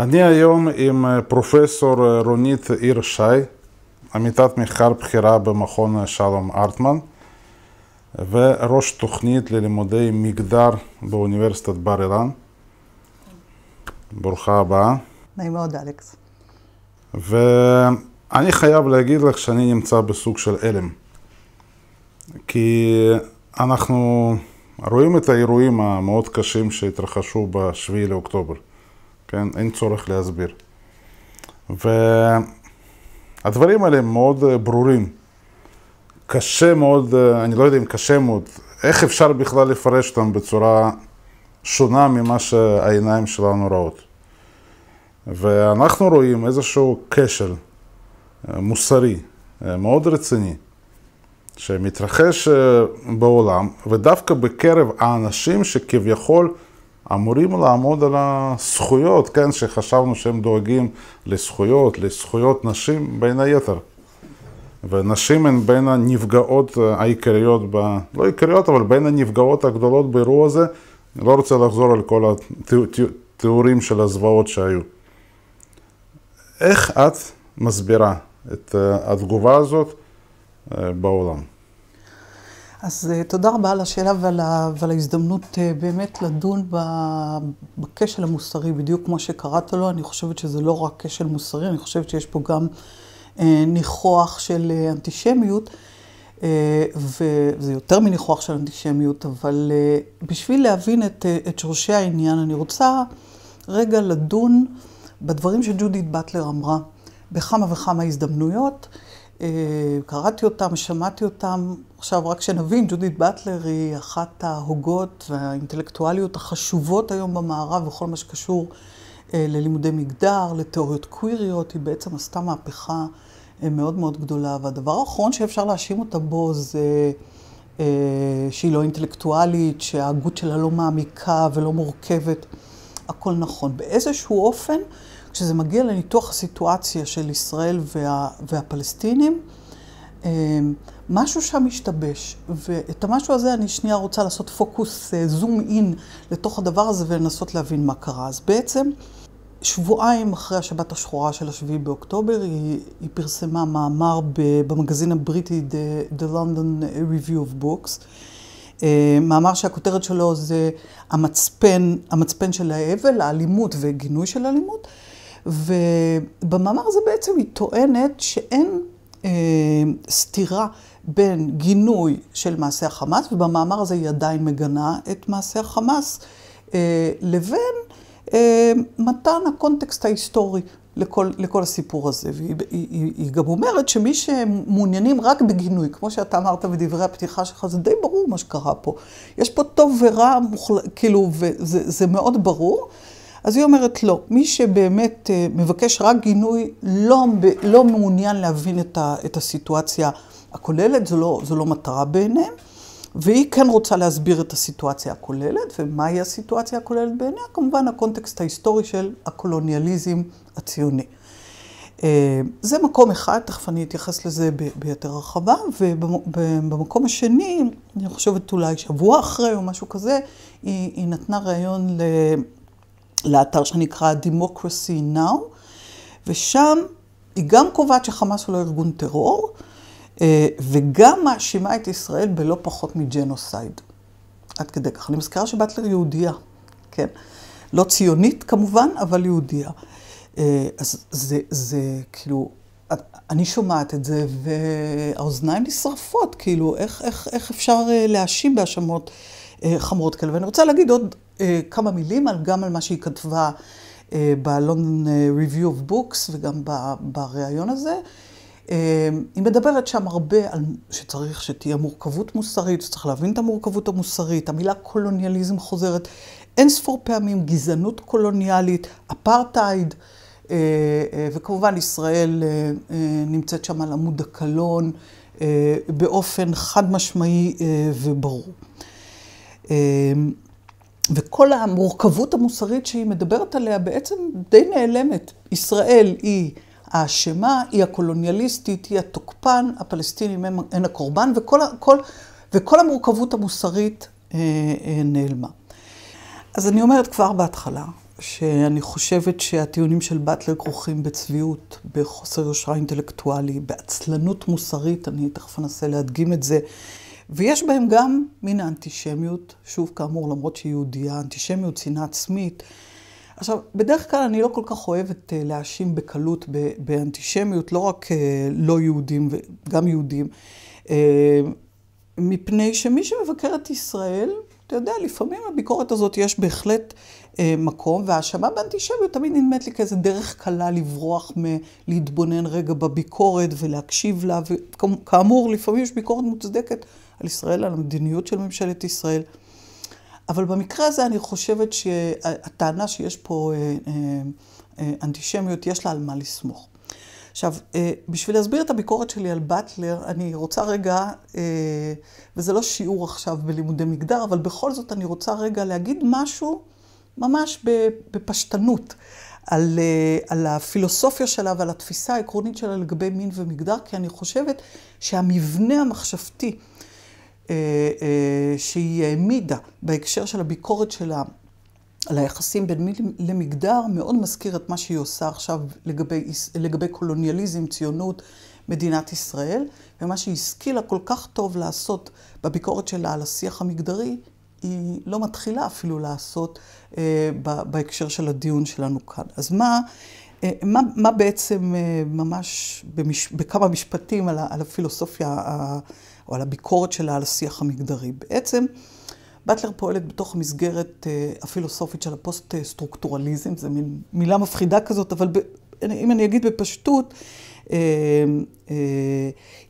אני היום עם אה, פרופסור אה, רונית עיר שי, עמיתת מחקר בכירה במכון אה, שלום ארטמן וראש תוכנית ללימודי מגדר באוניברסיטת בר אילן. ברוכה הבאה. נעים מאוד, אלכס. ואני חייב להגיד לך שאני נמצא בסוג של הלם. כי אנחנו רואים את האירועים המאוד קשים שהתרחשו בשביעי לאוקטובר. כן? אין צורך להסביר. והדברים האלה הם מאוד אה, ברורים. קשה מאוד, אה, אני לא יודע אם קשה מאוד, איך אפשר בכלל לפרש אותם בצורה שונה ממה שהעיניים שלנו רואות. ואנחנו רואים איזשהו כשל אה, מוסרי מאוד רציני שמתרחש בעולם, ודווקא בקרב האנשים שכביכול אמורים לעמוד על הזכויות, כן, שחשבנו שהם דואגים לזכויות, לזכויות נשים בין היתר. ונשים הן בין הנפגעות העיקריות, ב... לא עיקריות, אבל בין הנפגעות הגדולות באירוע הזה. אני לא רוצה לחזור על כל התיאורים של הזוועות שהיו. איך את מסבירה את אה, התגובה הזאת אה, בעולם? אז אה, תודה רבה על השאלה ועל, ה, ועל ההזדמנות אה, באמת לדון בכשל המוסרי, בדיוק כמו שקראת לו. אני חושבת שזה לא רק כשל מוסרי, אני חושבת שיש פה גם אה, ניחוח של אנטישמיות, וזה יותר מניחוח של אנטישמיות, אבל בשביל להבין את, את שורשי העניין, אני רוצה רגע לדון בדברים שג'ודית באטלר אמרה בכמה וכמה הזדמנויות. אה, קראתי אותם, שמעתי אותם. עכשיו, רק שנבין, ג'ודית באטלר היא אחת ההוגות והאינטלקטואליות החשובות היום במערב בכל מה שקשור אה, ללימודי מגדר, לתיאוריות קוויריות. היא בעצם עשתה מהפכה אה, מאוד מאוד גדולה. והדבר האחרון שאפשר להאשים אותה בו זה שהיא לא אינטלקטואלית, שההגות שלה לא מעמיקה ולא מורכבת. הכל נכון. באיזשהו אופן, כשזה מגיע לניתוח הסיטואציה של ישראל וה, והפלסטינים, אה, משהו שם משתבש, ואת המשהו הזה אני שנייה רוצה לעשות פוקוס, זום אה, אין לתוך הדבר הזה ולנסות להבין מה קרה. אז בעצם, שבועיים אחרי השבת השחורה של השביעי באוקטובר, היא, היא פרסמה מאמר במגזין הבריטי The, The London Review of Books, אה, מאמר שהכותרת שלו זה המצפן, המצפן של האבל, האלימות וגינוי של האלימות. ובמאמר הזה בעצם היא טוענת שאין אה, סתירה בין גינוי של מעשה החמאס, ובמאמר הזה היא עדיין מגנה את מעשה החמאס, אה, לבין אה, מתן הקונטקסט ההיסטורי. לכל, לכל הסיפור הזה. והיא היא, היא, היא גם אומרת שמי שמעוניינים רק בגינוי, כמו שאתה אמרת בדברי הפתיחה שלך, זה די ברור מה שקרה פה. יש פה טוב ורע, מוכל... כאילו, וזה מאוד ברור. אז היא אומרת, לא, מי שבאמת אה, מבקש רק גינוי, לא, לא מעוניין להבין את, ה, את הסיטואציה הכוללת, זו לא, זו לא מטרה בעיניהם, והיא כן רוצה להסביר את הסיטואציה הכוללת, ומהי הסיטואציה הכוללת בעיניה? כמובן, הקונטקסט ההיסטורי של הקולוניאליזם הציוני. אה, זה מקום אחד, תכף אני אתייחס לזה ביתר הרחבה, ובמקום השני, אני חושבת אולי שבוע אחרי או משהו כזה, היא, היא נתנה ראיון לאתר שנקרא Democracy Now, ושם היא גם קובעת שחמאס הוא לא ארגון טרור, אה, וגם מאשימה את ישראל בלא פחות מג'נוסייד. עד כדי כך. אני מזכירה שבטלר יהודייה, כן? לא ציונית כמובן, אבל יהודייה. אה, אז זה, זה כאילו, אני שומעת את זה והאוזניים נשרפות, כאילו, איך, איך, איך אפשר אה, להאשים בהאשמות חמורות כאלה. ואני רוצה להגיד עוד אה, כמה מילים על, גם על מה שהיא כתבה אה, בלונדון אה, Review of Books וגם בריאיון הזה. היא מדברת שם הרבה על שצריך שתהיה מורכבות מוסרית, שצריך להבין את המורכבות המוסרית, המילה קולוניאליזם חוזרת אין ספור פעמים, גזענות קולוניאלית, אפרטהייד, וכמובן ישראל נמצאת שם על עמוד הקלון באופן חד משמעי וברור. וכל המורכבות המוסרית שהיא מדברת עליה בעצם די נעלמת. ישראל היא האשמה, היא הקולוניאליסטית, היא התוקפן, הפלסטינים הם, הם הקורבן, וכל, כל, וכל המורכבות המוסרית אה, אה, נעלמה. אז אני אומרת כבר בהתחלה, שאני חושבת שהטיעונים של באטלר כרוכים בצביעות, בחוסר יושרה אינטלקטואלי, בעצלנות מוסרית, אני תכף אנסה להדגים את זה. ויש בהם גם מין האנטישמיות, שוב כאמור, למרות שהיא יהודייה, אנטישמיות, שנאה עצמית. עכשיו, בדרך כלל אני לא כל כך אוהבת אה, להאשים בקלות באנטישמיות, לא רק אה, לא יהודים, גם יהודים, אה, מפני שמי שמבקר את ישראל, אתה יודע, לפעמים הביקורת הזאת יש בהחלט מקום, והאשמה באנטישמיות תמיד נדמת לי כאיזה דרך קלה לברוח מלהתבונן רגע בביקורת ולהקשיב לה, וכאמור, לפעמים יש ביקורת מוצדקת על ישראל, על המדיניות של ממשלת ישראל. אבל במקרה הזה אני חושבת שהטענה שיש פה אה, אה, אה, אנטישמיות, יש לה על מה לסמוך. עכשיו, אה, בשביל להסביר את הביקורת שלי על באטלר, אני רוצה רגע, אה, וזה לא שיעור עכשיו בלימודי מגדר, אבל בכל זאת אני רוצה רגע להגיד משהו ממש בפשטנות על, אה, על הפילוסופיה שלה ועל התפיסה העקרונית שלה לגבי מין ומגדר, כי אני חושבת שהמבנה המחשבתי אה, אה, אה, שהיא העמידה בהקשר של הביקורת שלה על היחסים בין מין למגדר, מאוד מזכיר את מה שהיא עושה עכשיו לגבי, לגבי קולוניאליזם, ציונות, מדינת ישראל, ומה שהיא השכילה כל כך טוב לעשות בביקורת שלה על השיח המגדרי, היא לא מתחילה אפילו לעשות אה, בהקשר של הדיון שלנו כאן. אז מה, אה, מה, מה בעצם, אה, ממש במש, בכמה משפטים על, ה, על הפילוסופיה ה... אה, או על הביקורת שלה על השיח המגדרי. בעצם, באטלר פועלת בתוך המסגרת אה, הפילוסופית של הפוסט-סטרוקטורליזם, זו מין מילה מפחידה כזאת, אבל ב, אם אני אגיד בפשטות, אה, אה,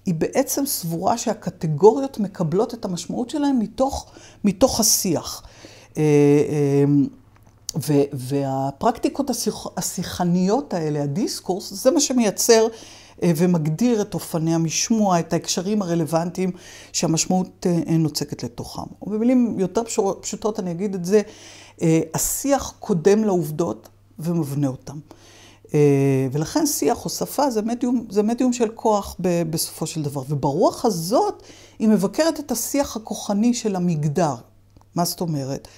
היא בעצם סבורה שהקטגוריות מקבלות את המשמעות שלהן מתוך, מתוך השיח. והפרקטיקות השיח, השיחניות האלה, הדיסקורס, זה מה שמייצר אה, ומגדיר את אופני המשמוע, את ההקשרים הרלוונטיים שהמשמעות אה, אה, נוצקת לתוכם. או במילים יותר פשוטות אני אגיד את זה, השיח קודם לעובדות ומבנה אותן. ולכן שיח או שפה זה מדיום, זה מדיום של כוח ב, בסופו של דבר. וברוח הזאת היא מבקרת את השיח הכוחני של המגדר. מה זאת אומרת?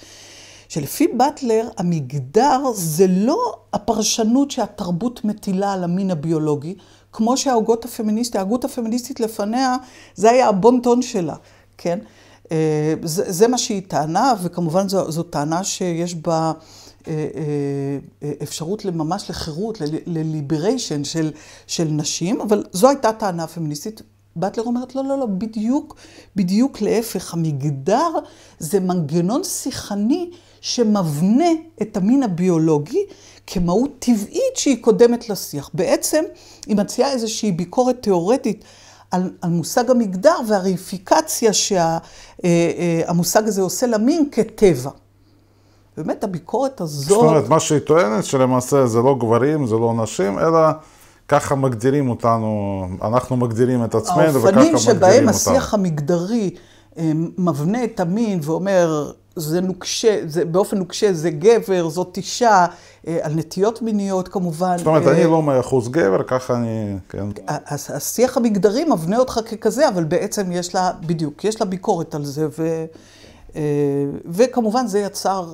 שלפי באטלר, המגדר זה לא הפרשנות שהתרבות מטילה על המין הביולוגי, כמו שההוגות הפמיניסטיות, ההגות הפמיניסטית לפניה, זה היה הבון שלה, כן? אה, זה, זה מה שהיא טענה, וכמובן זו, זו טענה שיש בה... אה, אה, אפשרות ממש לחירות, לליבריישן של, של נשים, אבל זו הייתה טענה פמיניסטית. באטלר אומרת, לא, לא, לא, בדיוק, בדיוק להפך. המגדר זה מנגנון שיחני שמבנה את המין הביולוגי, כמהות טבעית שהיא קודמת לשיח. בעצם היא מציעה איזושהי ביקורת תיאורטית על, על מושג המגדר והריפיקציה שהמושג שה, אה, אה, הזה עושה למין כטבע. באמת הביקורת הזאת... זאת אומרת, מה שהיא טוענת שלמעשה זה לא גברים, זה לא נשים, אלא ככה מגדירים אותנו, אנחנו מגדירים את עצמנו וככה מגדירים אותנו. האופנים שבהם השיח המגדרי אה, מבנה את המין ואומר, זה נוקשה, זה, באופן נוקשה זה גבר, זאת אישה, אה, על נטיות מיניות כמובן. זאת אומרת, אה, אני לא מאה אחוז גבר, ככה אני, כן. השיח המגדרי מבנה אותך ככזה, אבל בעצם יש לה, בדיוק, יש לה ביקורת על זה, ו, וכמובן זה יצר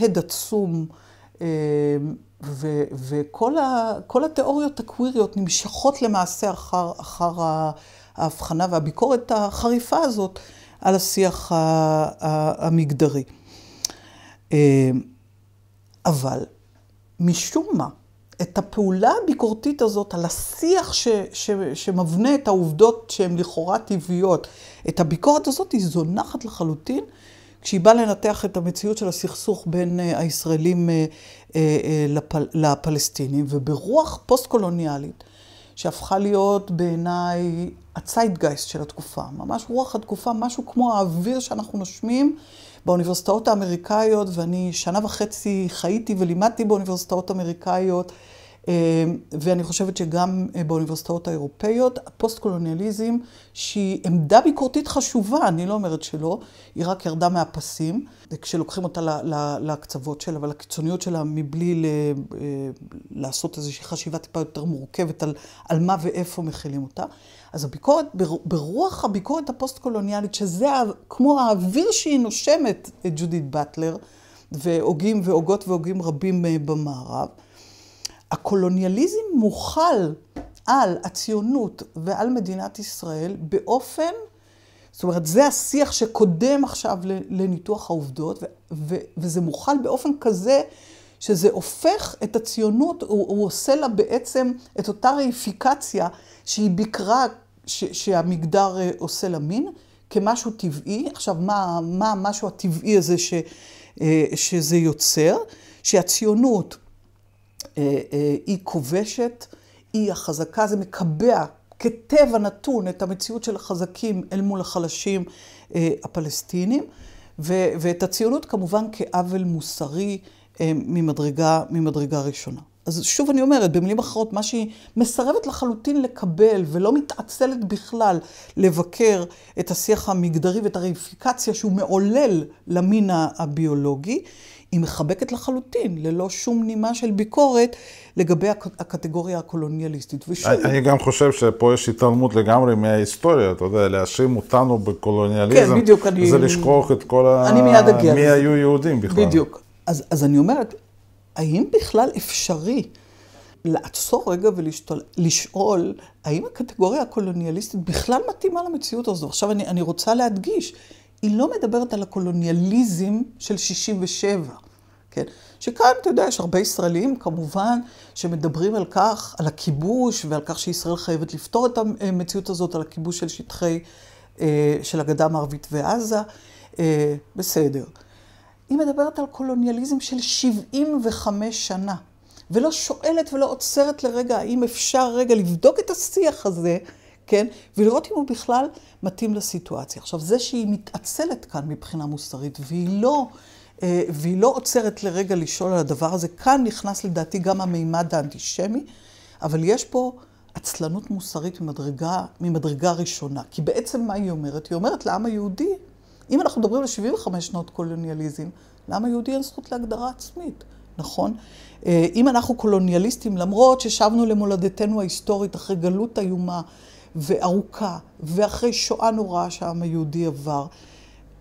הד עצום, ו, וכל ה, התיאוריות הקוויריות נמשכות למעשה אחר, אחר ה... ההבחנה והביקורת החריפה הזאת על השיח המגדרי. אה, אבל משום מה, את הפעולה הביקורתית הזאת על השיח ש, ש, שמבנה את העובדות שהן לכאורה טבעיות, את הביקורת הזאת היא זונחת לחלוטין כשהיא באה לנתח את המציאות של הסכסוך בין אה, הישראלים אה, לפל, לפלסטינים, וברוח פוסט-קולוניאלית שהפכה להיות בעיניי הציידגייסט של התקופה, ממש רוח התקופה, משהו כמו האוויר שאנחנו נושמים באוניברסיטאות האמריקאיות, ואני שנה וחצי חייתי ולימדתי באוניברסיטאות אמריקאיות. אה, ואני חושבת שגם אה, באוניברסיטאות האירופאיות, הפוסט-קולוניאליזם, שהיא עמדה ביקורתית חשובה, אני לא אומרת שלא, היא רק ירדה מהפסים, כשלוקחים אותה לקצוות שלה ולקיצוניות שלה, מבלי אה, לעשות איזושהי חשיבה טיפה יותר מורכבת על, על מה ואיפה מכילים אותה. אז הביקורת, ברוח הביקורת הפוסט-קולוניאלית, שזה כמו האוויר שהיא נושמת, ג'ודית באטלר, והוגים והוגות והוגים רבים במערב, הקולוניאליזם מוכל על הציונות ועל מדינת ישראל באופן, זאת אומרת, זה השיח שקודם עכשיו לניתוח העובדות, ו- ו- וזה מוכל באופן כזה שזה הופך את הציונות, הוא, הוא עושה לה בעצם את אותה ראיפיקציה שהיא ביקרה ש- שהמגדר אה, עושה למין, כמשהו טבעי. עכשיו, מה, מה המשהו הטבעי הזה ש- אה, שזה יוצר? שהציונות אה, אה, היא כובשת, היא החזקה, זה מקבע כטבע נתון את המציאות של החזקים אל מול החלשים אה, הפלסטינים, ו, ואת הציונות כמובן כעוול מוסרי ממדרגה, ממדרגה ראשונה. אז שוב אני אומרת, במילים אחרות, מה שהיא מסרבת לחלוטין לקבל ולא מתעצלת בכלל לבקר את השיח המגדרי ואת הריפיקציה שהוא מעולל למין הביולוגי, היא מחבקת לחלוטין, ללא שום נימה של ביקורת לגבי הקטגוריה הקולוניאליסטית. ושוב... אני גם חושב שפה יש התעלמות לגמרי מההיסטוריה, אתה יודע, להאשים אותנו בקולוניאליזם, כן, בדיוק, אני... זה לשכוח את כל ה... אני מיד אגיע מי אז... היו יהודים בכלל. בדיוק. אז, אז אני אומרת, האם בכלל אפשרי לעצור רגע ולשאול, האם הקטגוריה הקולוניאליסטית בכלל מתאימה למציאות הזו? עכשיו, אני, אני רוצה להדגיש, היא לא מדברת על הקולוניאליזם של 67, כן? שכאן, אתה יודע, יש הרבה ישראלים, כמובן, שמדברים על כך, על הכיבוש ועל כך שישראל חייבת לפתור את המציאות הזאת, על הכיבוש של שטחי, אה, של הגדה המערבית ועזה. אה, בסדר. היא מדברת על קולוניאליזם של 75 שנה, ולא שואלת ולא עוצרת לרגע האם אפשר רגע לבדוק את השיח הזה כן? ולראות אם הוא בכלל מתאים לסיטואציה. עכשיו, זה שהיא מתעצלת כאן מבחינה מוסרית, והיא לא, אה, והיא לא עוצרת לרגע לשאול על הדבר הזה, כאן נכנס לדעתי גם המימד האנטישמי, אבל יש פה עצלנות מוסרית ממדרגה, ממדרגה ראשונה. כי בעצם מה היא אומרת? היא אומרת לעם היהודי, אם אנחנו מדברים על 75 שנות קולוניאליזם, לעם היהודי אין זכות להגדרה עצמית, נכון? אה, אם אנחנו קולוניאליסטים, למרות ששבנו למולדתנו ההיסטורית אחרי גלות איומה, וארוכה, ואחרי שואה נוראה שהעם היהודי עבר.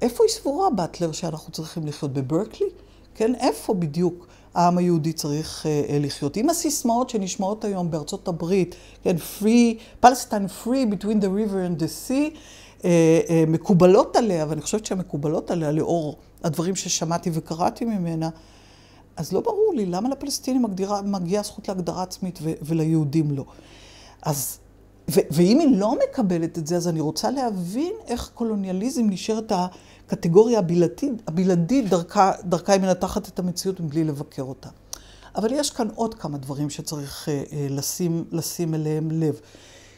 איפה היא סבורה, באטלר, שאנחנו צריכים לחיות? בברקלי? כן, איפה בדיוק העם היהודי צריך אה, אה, לחיות? עם הסיסמאות שנשמעות היום בארצות הברית, כן, free, Palestine free between the river and the sea, אה, אה, מקובלות עליה, ואני חושבת שהן מקובלות עליה, לאור הדברים ששמעתי וקראתי ממנה, אז לא ברור לי למה לפלסטינים מגיעה הזכות להגדרה עצמית ו- וליהודים לא. אז ואם היא לא מקבלת את זה, אז אני רוצה להבין איך קולוניאליזם נשאר את הקטגוריה הבלעדית, הבלעדית דרכה, דרכה היא מנתחת את המציאות מבלי לבקר אותה. אבל יש כאן עוד כמה דברים שצריך uh, uh, לשים, לשים אליהם לב.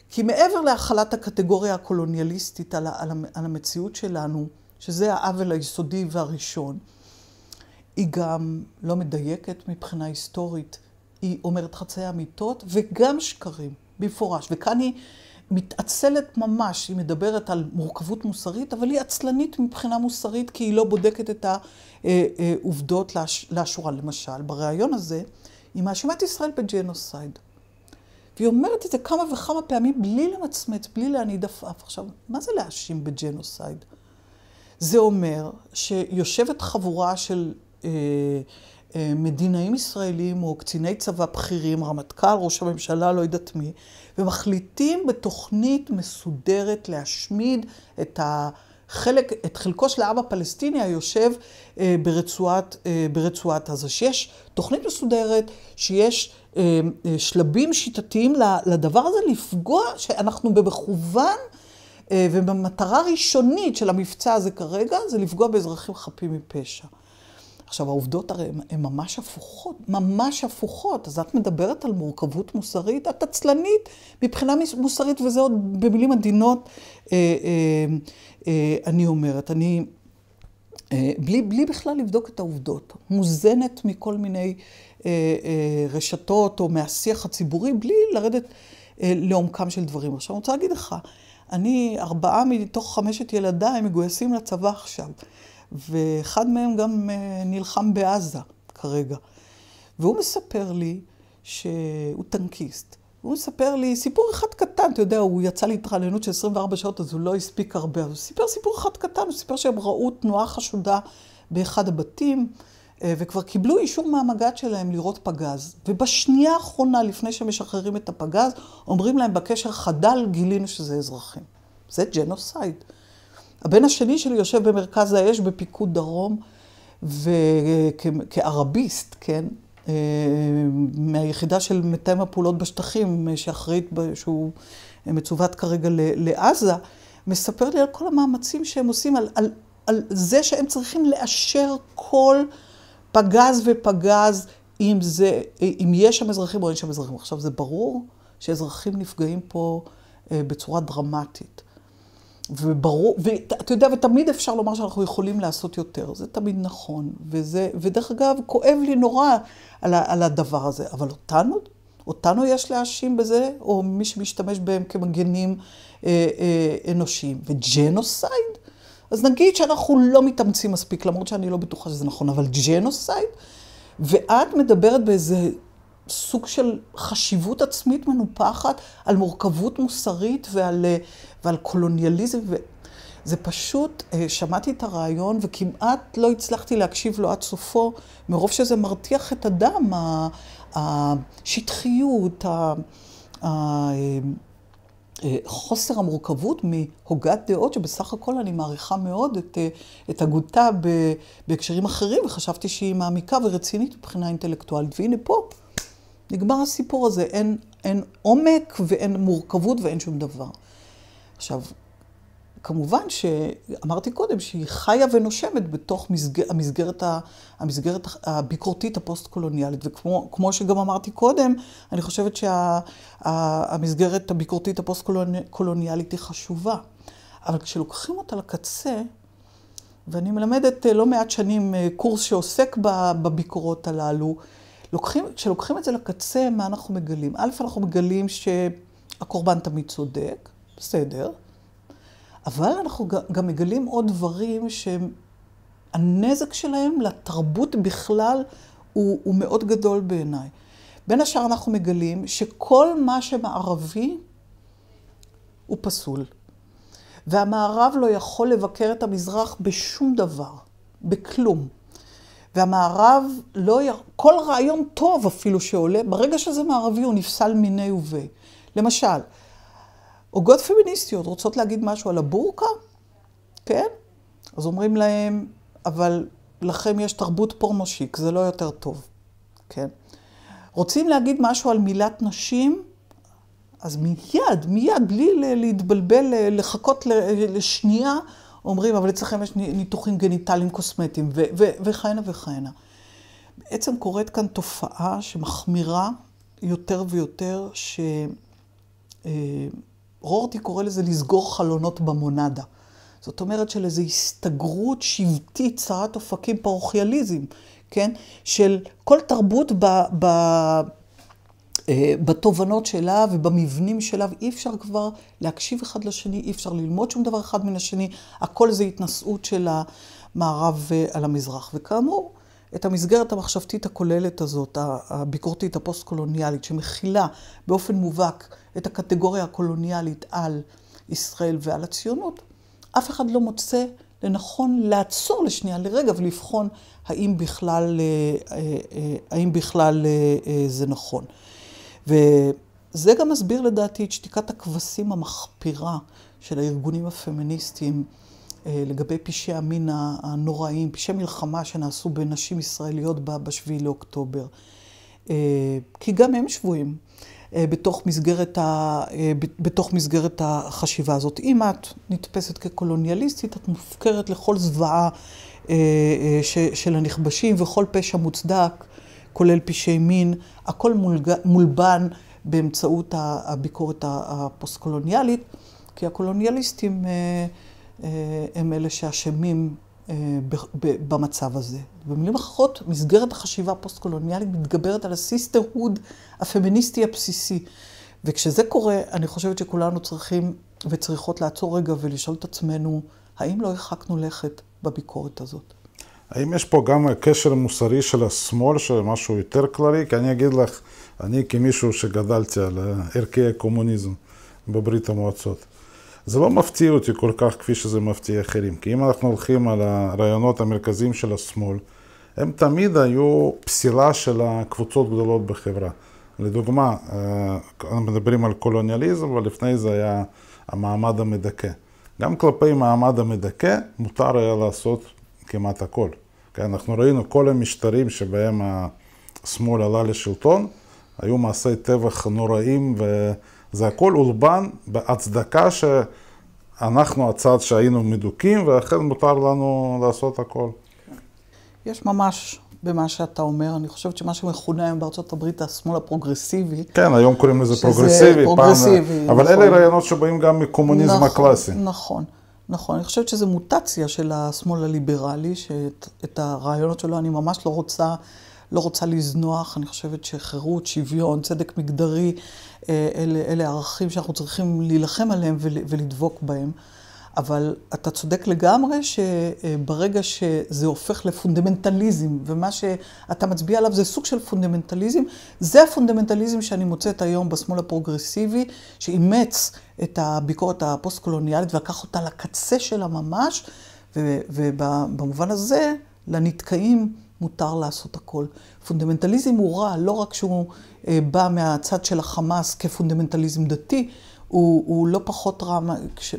כי מעבר להחלת הקטגוריה הקולוניאליסטית על, על, על המציאות שלנו, שזה העוול היסודי והראשון, היא גם לא מדייקת מבחינה היסטורית. היא אומרת חצאי אמיתות וגם שקרים. במפורש. וכאן היא מתעצלת ממש, היא מדברת על מורכבות מוסרית, אבל היא עצלנית מבחינה מוסרית, כי היא לא בודקת את העובדות אה, אה, לאשורה. למשל, בריאיון הזה, היא מאשימה את ישראל בג'נוסייד. והיא אומרת את זה כמה וכמה פעמים בלי למצמץ, בלי להניד עפעף. עכשיו, מה זה להאשים בג'נוסייד? זה אומר שיושבת חבורה של אה, מדינאים ישראלים או קציני צבא בכירים, רמטכ"ל, ראש הממשלה, לא יודעת מי, ומחליטים בתוכנית מסודרת להשמיד את ה... חלק, את חלקו של העם הפלסטיני היושב אה, ברצועת, אה, ברצועת עזה. שיש תוכנית מסודרת, שיש אה, אה, שלבים שיטתיים לדבר הזה, לפגוע, שאנחנו במכוון אה, ובמטרה ראשונית של המבצע הזה כרגע, זה לפגוע באזרחים חפים מפשע. עכשיו, העובדות הרי הן ממש הפוכות, ממש הפוכות. אז את מדברת על מורכבות מוסרית, את עצלנית מבחינה מוסרית, וזה עוד במילים עדינות אה, אה, אה, אני אומרת. אני, אה, בלי, בלי בכלל לבדוק את העובדות, מוזנת מכל מיני אה, אה, רשתות או מהשיח הציבורי, בלי לרדת אה, לעומקם של דברים. עכשיו, אני רוצה להגיד לך, אני, ארבעה מתוך חמשת ילדיי מגויסים לצבא עכשיו. ואחד מהם גם אה, נלחם בעזה כרגע. והוא מספר לי שהוא טנקיסט. הוא מספר לי סיפור אחד קטן, אתה יודע, הוא יצא להתרעננות של 24 שעות, אז הוא לא הספיק הרבה. אז הוא סיפר סיפור אחד קטן, הוא סיפר שהם ראו תנועה חשודה באחד הבתים, אה, וכבר קיבלו אישור מהמג"ד שלהם לראות פגז. ובשנייה האחרונה, לפני שמשחררים את הפגז, אומרים להם בקשר חדל, גילינו שזה אזרחים. זה ג'נוסייד. הבן השני שלי יושב במרכז האש בפיקוד דרום, וכערביסט, כן? אה, מהיחידה של מתאם הפעולות בשטחים, אה, שאחראית, שהוא אה, מצוות כרגע לעזה, מספר לי על כל המאמצים שהם עושים, על, על, על זה שהם צריכים לאשר כל פגז ופגז, אם, זה, אם יש שם אזרחים או אין שם אזרחים. עכשיו, זה ברור שאזרחים נפגעים פה בצורה דרמטית. וברור, ואתה יודע, ותמיד אפשר לומר שאנחנו יכולים לעשות יותר, זה תמיד נכון. וזה, ודרך אגב, כואב לי נורא על, על הדבר הזה, אבל אותנו, אותנו יש להאשים בזה, או מי שמשתמש בהם כמגנים אה, אה, אנושיים. וג'נוסייד? אז נגיד שאנחנו לא מתאמצים מספיק, למרות שאני לא בטוחה שזה נכון, אבל ג'נוסייד? ואת מדברת באיזה סוג של חשיבות עצמית מנופחת על מורכבות מוסרית ועל, אה, ועל קולוניאליזם. ו... זה פשוט, אה, שמעתי את הרעיון וכמעט לא הצלחתי להקשיב לו עד סופו, מרוב שזה מרתיח את הדם, השטחיות, אה, חוסר המורכבות מהוגת דעות, שבסך הכל אני מעריכה מאוד את, את הגותה בהקשרים אחרים, וחשבתי שהיא מעמיקה ורצינית מבחינה אינטלקטואלית, והנה פה. נגמר הסיפור הזה, אין, אין עומק ואין מורכבות ואין שום דבר. עכשיו, כמובן שאמרתי קודם שהיא חיה ונושמת בתוך מסגר, המסגרת, ה, המסגרת הביקורתית הפוסט-קולוניאלית, וכמו שגם אמרתי קודם, אני חושבת שהמסגרת שה, הביקורתית הפוסט-קולוניאלית היא חשובה. אבל כשלוקחים אותה לקצה, ואני מלמדת לא מעט שנים אה, קורס שעוסק בביקורות הללו, לוקחים, כשלוקחים את זה לקצה, מה אנחנו מגלים? א', אנחנו מגלים שהקורבן תמיד צודק, בסדר, אבל אנחנו גם מגלים עוד דברים שהנזק שלהם לתרבות בכלל הוא, הוא מאוד גדול בעיניי. בין השאר אנחנו מגלים שכל מה שמערבי הוא פסול. והמערב לא יכול לבקר את המזרח בשום דבר, בכלום. והמערב לא, י... כל רעיון טוב אפילו שעולה, ברגע שזה מערבי הוא נפסל מיני ובי. למשל, הוגות פמיניסטיות רוצות להגיד משהו על הבורקה? כן? אז אומרים להם, אבל לכם יש תרבות פורנושיק, זה לא יותר טוב. כן? רוצים להגיד משהו על מילת נשים? אז מיד, מיד, בלי להתבלבל, לחכות לשנייה, אומרים, אבל אצלכם יש ניתוחים גניטליים קוסמטיים, וכהנה וכהנה. בעצם קורית כאן תופעה שמחמירה יותר ויותר, שרורטי אה, קורא לזה לסגור חלונות במונדה. זאת אומרת של איזו הסתגרות שבטית, צרת אופקים, פרוכיאליזם, כן? של כל תרבות ב... ב- אה, בתובנות שלה ובמבנים שלה, ואי אפשר כבר להקשיב אחד לשני, אי אפשר ללמוד שום דבר אחד מן השני, הכל זה התנשאות של המערב אה, על המזרח. וכאמור, את המסגרת המחשבתית הכוללת הזאת, הביקורתית הפוסט-קולוניאלית, שמכילה באופן מובהק את הקטגוריה הקולוניאלית על ישראל ועל הציונות, אף אחד לא מוצא לנכון לעצור לשנייה לרגע ולבחון האם בכלל, אה, האם בכלל זה נכון. וזה גם מסביר לדעתי את שתיקת הכבשים המחפירה של הארגונים הפמיניסטיים אה, לגבי פשעי המין הנוראיים, פשעי מלחמה שנעשו בנשים ישראליות בשביעי לאוקטובר. אה, כי גם הם שבויים אה, בתוך מסגרת, ה, בתוך מסגרת החשיבה הזאת. אם את נתפסת כקולוניאליסטית, את מופקרת לכל זוועה ש, של הנכבשים וכל פשע מוצדק כולל פשעי מין, הכל מולג... מולבן באמצעות הביקורת הפוסט-קולוניאלית, כי הקולוניאליסטים אה, אה, הם אלה שאשמים אה, במצב הזה. במילים אחרות, מסגרת החשיבה הפוסט-קולוניאלית מתגברת על הסיסטרהוד הפמיניסטי הבסיסי. וכשזה קורה, אני חושבת שכולנו צריכים וצריכות לעצור רגע ולשאול את עצמנו, האם לא הרחקנו לכת בביקורת הזאת? האם יש פה גם קשר מוסרי של השמאל, שמשהו יותר כללי? כי אני אגיד לך, אני כמישהו שגדלתי על ערכי הקומוניזם בברית המועצות, זה לא מפתיע אותי כל כך כפי שזה מפתיע אחרים. כי אם אנחנו הולכים על הרעיונות המרכזיים של השמאל, הם תמיד היו פסילה של הקבוצות גדולות בחברה. לדוגמה, אה, מדברים על קולוניאליזם, אבל לפני זה היה המעמד המדכא. גם כלפי מעמד המדכא מותר היה לעשות כמעט הכל. כי כן, אנחנו ראינו כל המשטרים שבהם השמאל עלה לשלטון, היו מעשי טבח נוראים, וזה הכל אולבן בהצדקה שאנחנו הצד שהיינו מדוכאים, ואכן מותר לנו לעשות הכל. יש ממש במה שאתה אומר, אני חושבת שמה שמכונה היום בארצות הברית השמאל הפרוגרסיבי. כן, היום קוראים לזה פרוגרסיבי. שזה פרוגרסיבי. פעם, פרוגרסיבי אבל נכון. אלה רעיונות שבאים גם מקומוניזם נכון, הקלאסי. נכון. נכון, אני חושבת שזו מוטציה של השמאל הליברלי, שאת הרעיונות שלו אני ממש לא רוצה, לא רוצה לזנוח. אני חושבת שחירות, שוויון, צדק מגדרי, אה, אלה, אלה ערכים שאנחנו צריכים להילחם עליהם ול, ולדבוק בהם. אבל אתה צודק לגמרי שברגע שזה הופך לפונדמנטליזם, ומה שאתה מצביע עליו זה סוג של פונדמנטליזם, זה הפונדמנטליזם שאני מוצאת היום בשמאל הפרוגרסיבי, שאימץ את הביקורת הפוסט-קולוניאלית ולקח אותה לקצה שלה ממש, ובמובן הזה, לנתקעים מותר לעשות הכל. פונדמנטליזם הוא רע, לא רק שהוא אה, בא מהצד של החמאס כפונדמנטליזם דתי, הוא, הוא לא פחות רע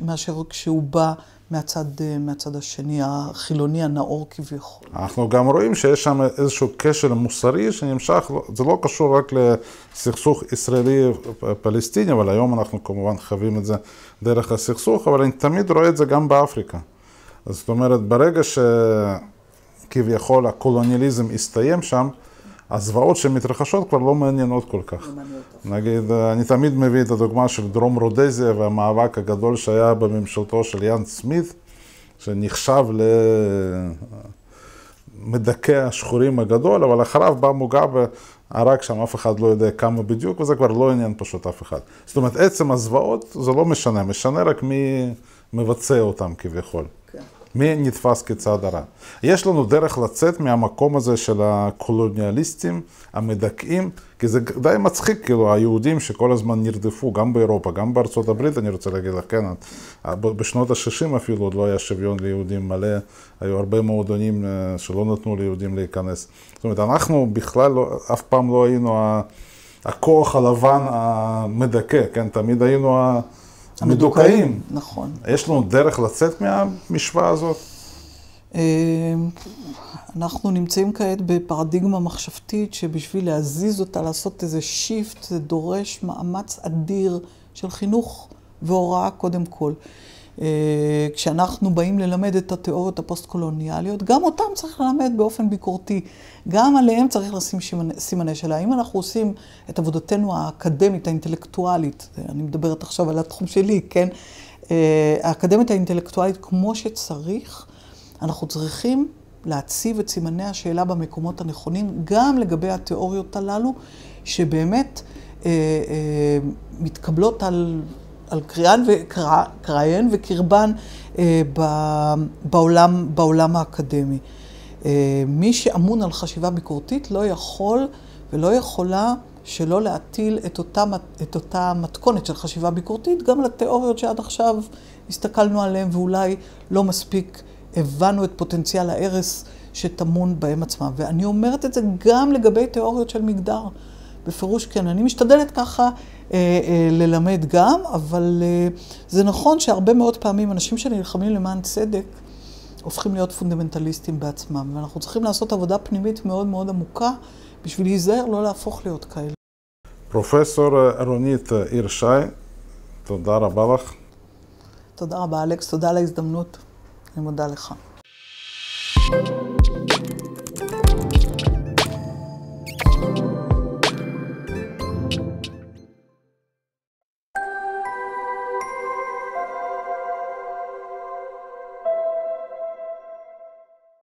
מאשר כשהוא בא מהצד, אה, מהצד השני, החילוני הנאור כביכול. אנחנו גם רואים שיש שם איזשהו כשל מוסרי שנמשך, לא, זה לא קשור רק לסכסוך ישראלי-פלסטיני, אבל היום אנחנו כמובן חווים את זה דרך הסכסוך, אבל אני תמיד רואה את זה גם באפריקה. זאת אומרת, ברגע שכביכול הקולוניאליזם הסתיים שם, הזוועות שמתרחשות כבר לא מעניינות כל כך. לא נגיד, אני תמיד מביא את הדוגמה של דרום רודזיה והמאבק הגדול שהיה בממשלתו של יאן סמית, שנחשב למדכא השחורים הגדול, אבל אחריו בא מוגאבה, הרג שם אף אחד לא יודע כמה בדיוק, וזה כבר לא עניין פשוט אף אחד. זאת אומרת, עצם הזוועות זה לא משנה, משנה רק מי מבצע אותם כביכול. מי נתפס כצד הרע. יש לנו דרך לצאת מהמקום הזה של הקולוניאליסטים המדכאים, כי זה די מצחיק, כאילו, היהודים שכל הזמן נרדפו, גם באירופה, גם בארצות הברית, אני רוצה להגיד לך, כן, בשנות ה-60 אפילו עוד לא היה שוויון ליהודים מלא, היו הרבה מועדונים אה, שלא נתנו ליהודים להיכנס. זאת אומרת, אנחנו בכלל לא, אף פעם לא היינו הכוח הלבן המדכא, כן, תמיד היינו ה... המדוכאים. נכון. יש לנו דרך לצאת מהמשוואה הזאת? אה, אנחנו נמצאים כעת בפרדיגמה מחשבתית שבשביל להזיז אותה, לעשות איזה שיפט, זה דורש מאמץ אדיר של חינוך והוראה קודם כל. אה, כשאנחנו באים ללמד את התיאוריות הפוסט-קולוניאליות, גם אותם צריך ללמד באופן ביקורתי. גם עליהם צריך לשים סימני שאלה. אם אנחנו עושים את עבודתנו האקדמית, האינטלקטואלית, אני מדברת עכשיו על התחום שלי, כן? אה, האקדמית האינטלקטואלית כמו שצריך, אנחנו צריכים להציב את סימני השאלה במקומות הנכונים, גם לגבי התיאוריות הללו, שבאמת אה, אה, מתקבלות על על קריאן וקרא, וקרבן אה, ב, בעולם, בעולם האקדמי. אה, מי שאמון על חשיבה ביקורתית לא יכול ולא יכולה שלא להטיל את אותה, את אותה מתכונת של חשיבה ביקורתית גם לתיאוריות שעד עכשיו הסתכלנו עליהן ואולי לא מספיק הבנו את פוטנציאל ההרס שטמון בהם עצמם. ואני אומרת את זה גם לגבי תיאוריות של מגדר. בפירוש כן. אני משתדלת ככה אה, אה, ללמד גם, אבל אה, זה נכון שהרבה מאוד פעמים אנשים שנלחמים למען צדק הופכים להיות פונדמנטליסטים בעצמם, ואנחנו צריכים לעשות עבודה פנימית מאוד מאוד עמוקה בשביל להיזהר לא להפוך להיות כאלה. פרופסור רונית שי, תודה רבה לך. תודה רבה, אלכס. תודה על ההזדמנות. אני מודה לך. thank you